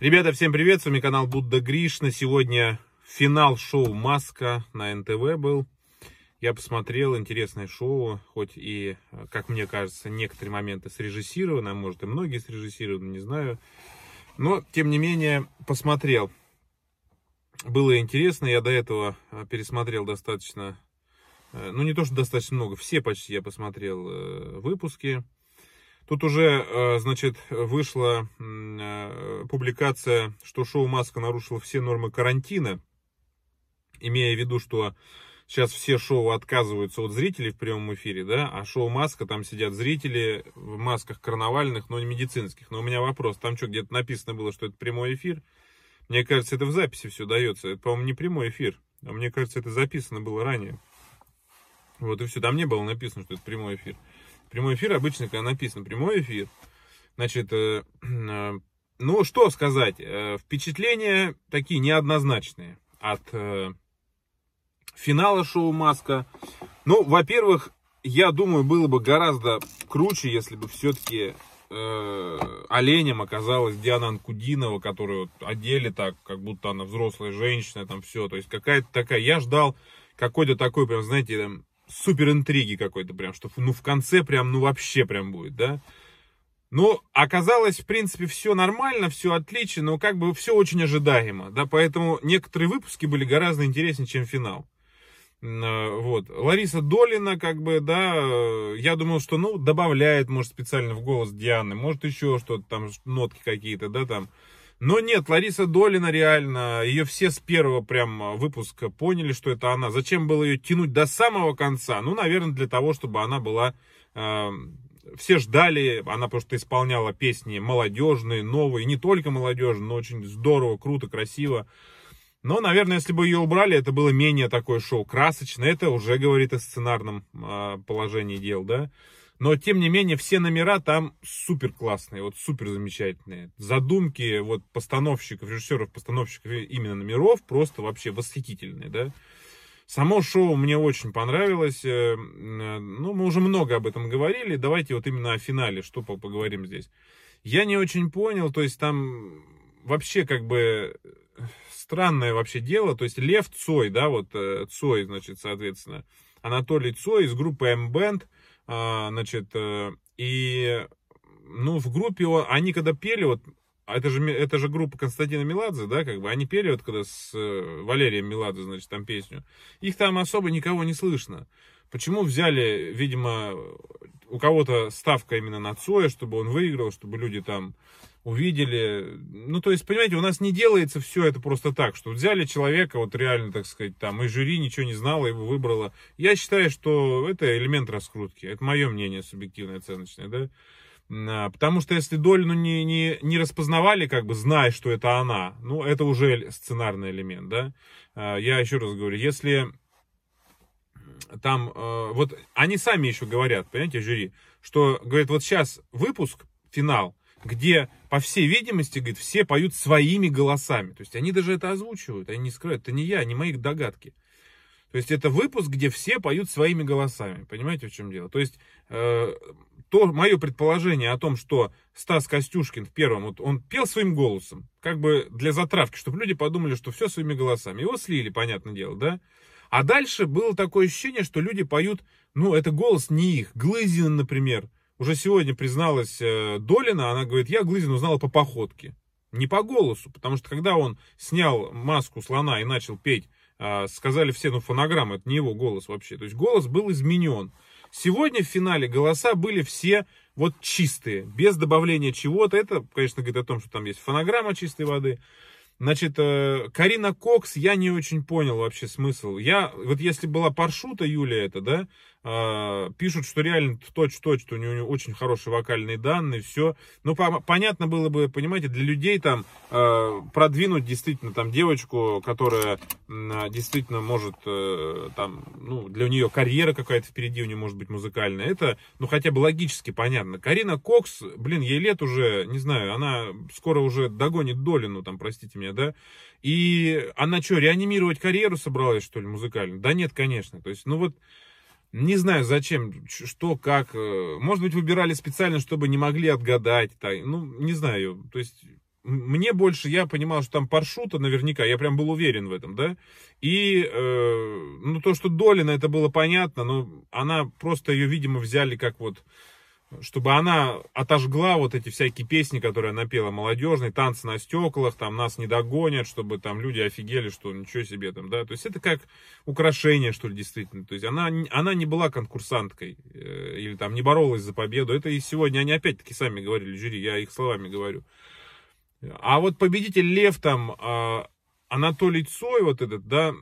Ребята, всем привет, с вами канал Будда Гришна. Сегодня финал шоу «Маска» на НТВ был. Я посмотрел интересное шоу, хоть и, как мне кажется, некоторые моменты срежиссированы, а может и многие срежиссированы, не знаю. Но, тем не менее, посмотрел. Было интересно, я до этого э, пересмотрел достаточно, э, ну не то, что достаточно много, все почти я посмотрел э, выпуски. Тут уже, э, значит, вышла э, публикация, что шоу «Маска» нарушило все нормы карантина, имея в виду, что сейчас все шоу отказываются от зрителей в прямом эфире, да, а шоу «Маска», там сидят зрители в масках карнавальных, но не медицинских. Но у меня вопрос, там что, где-то написано было, что это прямой эфир? Мне кажется, это в записи все дается, это, по-моему, не прямой эфир, а мне кажется, это записано было ранее. Вот и все, там не было написано, что это прямой эфир. Прямой эфир обычно, когда написано прямой эфир, значит, э, э, ну что сказать, э, впечатления такие неоднозначные от э, финала шоу Маска. Ну, во-первых, я думаю, было бы гораздо круче, если бы все-таки э, оленем оказалась Диана Анкудинова, которую одели так, как будто она взрослая женщина, там все. То есть какая-то такая, я ждал какой-то такой, прям, знаете, там, супер интриги какой-то прям, что ну в конце прям, ну вообще прям будет, да. но ну, оказалось, в принципе, все нормально, все отлично, но как бы все очень ожидаемо, да, поэтому некоторые выпуски были гораздо интереснее, чем финал. Э, вот. Лариса Долина, как бы, да, э, я думал, что, ну, добавляет, может, специально в голос Дианы, может, еще что-то там, нотки какие-то, да, там, но нет, Лариса Долина реально, ее все с первого прям а, выпуска поняли, что это она. Зачем было ее тянуть до самого конца? Ну, наверное, для того, чтобы она была... Э, все ждали, она просто исполняла песни молодежные, новые, не только молодежные, но очень здорово, круто, красиво. Но, наверное, если бы ее убрали, это было менее такое шоу красочное. Это уже говорит о сценарном э, положении дел, да. Но, тем не менее, все номера там супер классные, вот супер замечательные. Задумки вот постановщиков, режиссеров, постановщиков именно номеров просто вообще восхитительные, да. Само шоу мне очень понравилось. Э, э, ну, мы уже много об этом говорили. Давайте вот именно о финале, что поговорим здесь. Я не очень понял, то есть там вообще как бы э, странное вообще дело. То есть Лев Цой, да, вот Цой, значит, соответственно, Анатолий Цой из группы M-Band – а, значит, э, и, ну, в группе они когда пели, вот, а это же, это же группа Константина Меладзе, да, как бы, они пели вот когда с э, Валерием Меладзе, значит, там песню, их там особо никого не слышно. Почему взяли, видимо, у кого-то ставка именно на Цоя, чтобы он выиграл, чтобы люди там увидели. Ну, то есть, понимаете, у нас не делается все это просто так, что взяли человека, вот реально, так сказать, там, и жюри ничего не знало, его выбрало. Я считаю, что это элемент раскрутки. Это мое мнение субъективное, оценочное, да. А, потому что если Долину не, не, не распознавали, как бы зная, что это она, ну, это уже сценарный элемент, да. А, я еще раз говорю, если там, э, вот они сами еще говорят, понимаете, жюри, что, говорит вот сейчас выпуск, финал, где, по всей видимости, говорит, все поют своими голосами. То есть они даже это озвучивают, они не скрывают. Это не я, не мои догадки. То есть это выпуск, где все поют своими голосами. Понимаете, в чем дело? То есть э, то мое предположение о том, что Стас Костюшкин в первом, вот он пел своим голосом, как бы для затравки, чтобы люди подумали, что все своими голосами. Его слили, понятное дело, да? А дальше было такое ощущение, что люди поют, ну, это голос не их. Глызин, например, уже сегодня призналась э, Долина, она говорит, я Глызин узнала по походке. Не по голосу, потому что когда он снял маску слона и начал петь, а, сказали все, ну фонограмма, это не его голос вообще. То есть голос был изменен. Сегодня в финале голоса были все вот чистые, без добавления чего-то. Это, конечно, говорит о том, что там есть фонограмма чистой воды. Значит, э, Карина Кокс, я не очень понял вообще смысл. Я, вот если была паршута Юлия это, да, Э, пишут, что реально точь точь что у него очень хорошие вокальные данные, все. Ну, по понятно было бы, понимаете, для людей там э, продвинуть действительно там девочку, которая э, действительно может э, там, ну, для нее карьера какая-то впереди у нее может быть музыкальная. Это, ну, хотя бы логически понятно. Карина Кокс, блин, ей лет уже, не знаю, она скоро уже догонит Долину, там, простите меня, да? И она что, реанимировать карьеру собралась, что ли, музыкально? Да нет, конечно. То есть, ну вот... Не знаю, зачем, что, как. Э, может быть, выбирали специально, чтобы не могли отгадать. Так, ну, не знаю. То есть, мне больше, я понимал, что там паршута наверняка, я прям был уверен в этом, да. И, э, ну, то, что Долина, это было понятно, но она просто ее, видимо, взяли как вот чтобы она отожгла вот эти всякие песни, которые она пела, молодежные, танцы на стеклах, там нас не догонят, чтобы там люди офигели, что ничего себе там, да, то есть это как украшение, что ли, действительно, то есть она, она не была конкурсанткой э, или там не боролась за победу, это и сегодня они опять-таки сами говорили, жюри, я их словами говорю. А вот победитель Лев там, э, Анатолий Цой вот этот, да,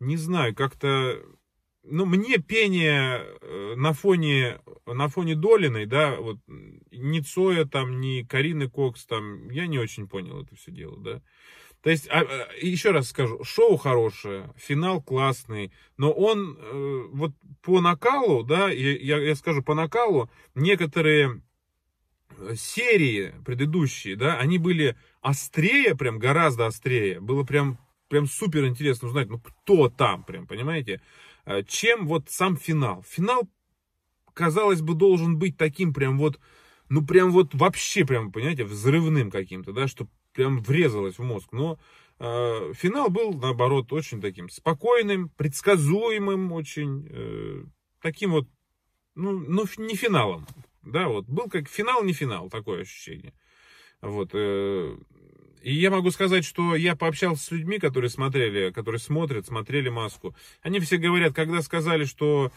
не знаю, как-то ну, мне пение э, на фоне, на фоне Долиной, да, вот, ни Цоя там, ни Карины Кокс там, я не очень понял это все дело, да. То есть, а, а, еще раз скажу, шоу хорошее, финал классный, но он э, вот по накалу, да, я, я, я скажу по накалу, некоторые э, серии предыдущие, да, они были острее, прям гораздо острее, было прям, прям супер интересно узнать, ну, кто там, прям, понимаете? А, чем вот сам финал. Финал, казалось бы, должен быть таким прям вот, ну прям вот вообще прям, понимаете, взрывным каким-то, да, что прям врезалось в мозг. Но э, финал был, наоборот, очень таким спокойным, предсказуемым очень, э, таким вот, ну, ну не финалом, да, вот был как финал, не финал, такое ощущение. Вот, э, и я могу сказать, что я пообщался с людьми, которые смотрели, которые смотрят, смотрели маску. Они все говорят, когда сказали, что...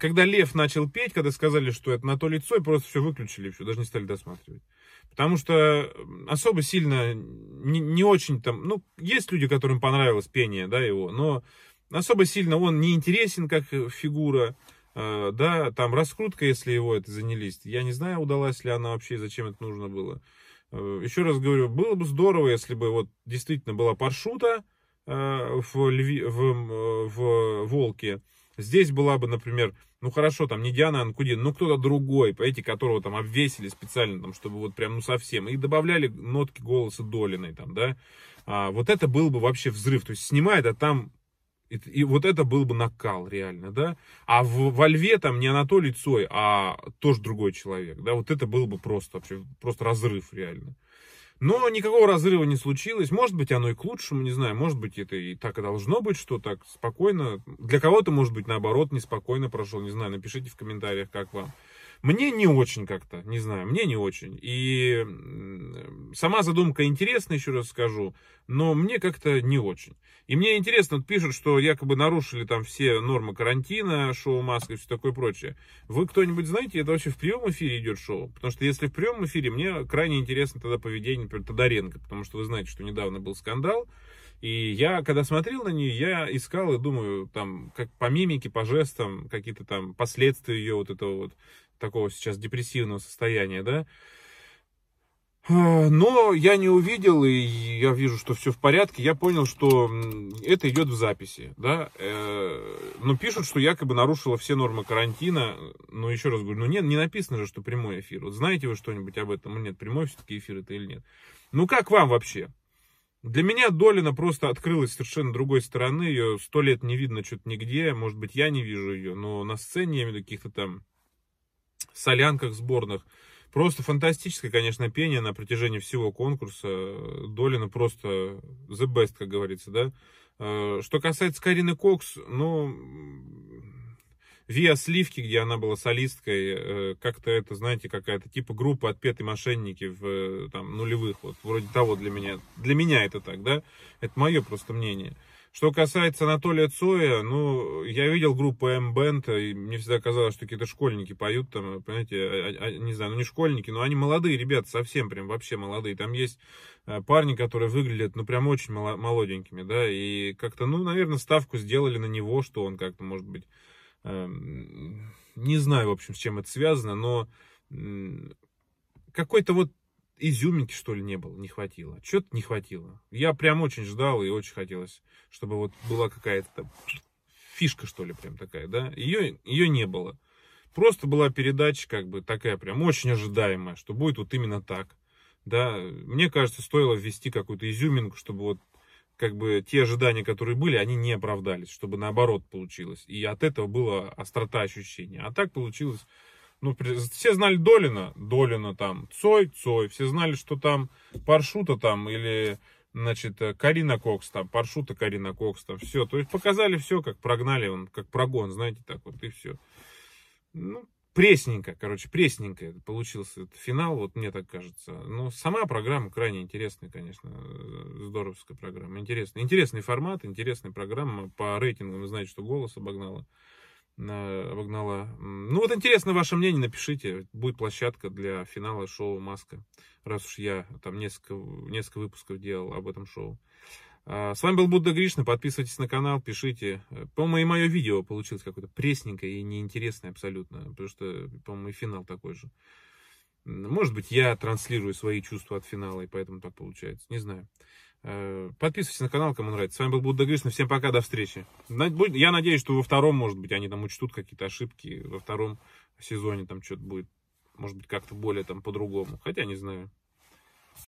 Когда Лев начал петь, когда сказали, что это на то лицо, и просто все выключили, все, даже не стали досматривать. Потому что особо сильно, не, не очень там... Ну, есть люди, которым понравилось пение, да, его, но особо сильно он не интересен как фигура, э, да, там раскрутка, если его это занялись. Я не знаю, удалась ли она вообще, зачем это нужно было. Э, Еще раз говорю, было бы здорово, если бы вот действительно была паршута э, в, Льви, в, э, в Волке. Здесь была бы, например, ну хорошо, там не Диана Анкудин, но кто-то другой, по эти которого там обвесили специально, там, чтобы вот прям, ну совсем, и добавляли нотки голоса Долиной, там, да, а, вот это был бы вообще взрыв, то есть снимает, а там и, и вот это был бы накал реально, да. А в, во Льве там не Анатолий Цой, а тоже другой человек, да. Вот это был бы просто вообще, просто разрыв реально. Но никакого разрыва не случилось. Может быть, оно и к лучшему, не знаю. Может быть, это и так и должно быть, что так спокойно. Для кого-то, может быть, наоборот, неспокойно прошел. Не знаю, напишите в комментариях, как вам. Мне не очень как-то, не знаю, мне не очень. И сама задумка интересна, еще раз скажу, но мне как-то не очень. И мне интересно, пишут, что якобы нарушили там все нормы карантина, шоу маска и все такое прочее. Вы кто-нибудь знаете, это вообще в прямом эфире идет шоу? Потому что если в прямом эфире, мне крайне интересно тогда поведение, например, Тодоренко, потому что вы знаете, что недавно был скандал, и я, когда смотрел на нее, я искал и думаю, там, как по мимике, по жестам, какие-то там последствия ее вот этого вот такого сейчас депрессивного состояния, да. А, но я не увидел, и я вижу, что все в порядке. Я понял, что это идет в записи, да. Э, но пишут, что якобы нарушила все нормы карантина. Но еще раз говорю, ну нет, не написано же, что прямой эфир. Вот знаете вы что-нибудь об этом нет? Прямой все-таки эфир это или нет? Ну как вам вообще? Для меня Долина просто открылась совершенно другой стороны. Ее сто лет не видно что-то нигде. Может быть, я не вижу ее, но на сцене, я имею каких-то там солянках сборных. Просто фантастическое, конечно, пение на протяжении всего конкурса. Долина просто the best, как говорится, да. Э, что касается Карины Кокс, ну, Виа Сливки, где она была солисткой, э, как-то это, знаете, какая-то типа группа «Отпетые мошенники» в э, там, нулевых, вот, вроде того для меня. Для меня это так, да? Это мое просто мнение. Что касается Анатолия Цоя, ну, я видел группу М-бенд, и мне всегда казалось, что какие-то школьники поют там, понимаете, а, а, а, не знаю, ну не школьники, но они молодые ребята, совсем прям вообще молодые. Там есть э, парни, которые выглядят, ну, прям очень молоденькими, да, и как-то, ну, наверное, ставку сделали на него, что он как-то, может быть, эм, не знаю, в общем, с чем это связано, но какой-то вот изюминки, что ли, не было, не хватило. Чего-то не хватило. Я прям очень ждал и очень хотелось, чтобы вот была какая-то фишка, что ли, прям такая, да. Ее, ее не было. Просто была передача, как бы, такая прям очень ожидаемая, что будет вот именно так. Да, мне кажется, стоило ввести какую-то изюминку, чтобы вот как бы те ожидания, которые были, они не оправдались, чтобы наоборот получилось. И от этого была острота ощущения. А так получилось ну, все знали Долина, Долина там, Цой, Цой. Все знали, что там Паршута там или, значит, э, Карина Кокс там, Паршута Карина Кокс там. Все, то есть показали все, как прогнали, он как прогон, знаете, так вот и все. Ну, пресненько, короче, пресненько получился этот финал, вот мне так кажется. Но ну, сама программа крайне интересная, конечно, э, здоровская программа, интересная. Интересный формат, интересная программа, по рейтингам, знаете, что голос обогнала обогнала. Ну вот интересно ваше мнение, напишите. Будет площадка для финала шоу «Маска», раз уж я там несколько, несколько выпусков делал об этом шоу. А, с вами был Будда Гришна, подписывайтесь на канал, пишите. По-моему, и мое видео получилось какое-то пресненькое и неинтересное абсолютно, потому что, по-моему, и финал такой же. Может быть, я транслирую свои чувства от финала, и поэтому так получается, не знаю. Э, подписывайтесь на канал, кому нравится. С вами был Будда Гришин. Всем пока, до встречи. Я надеюсь, что во втором, может быть, они там учтут какие-то ошибки. Во втором сезоне там что-то будет. Может быть, как-то более там по-другому. Хотя не знаю.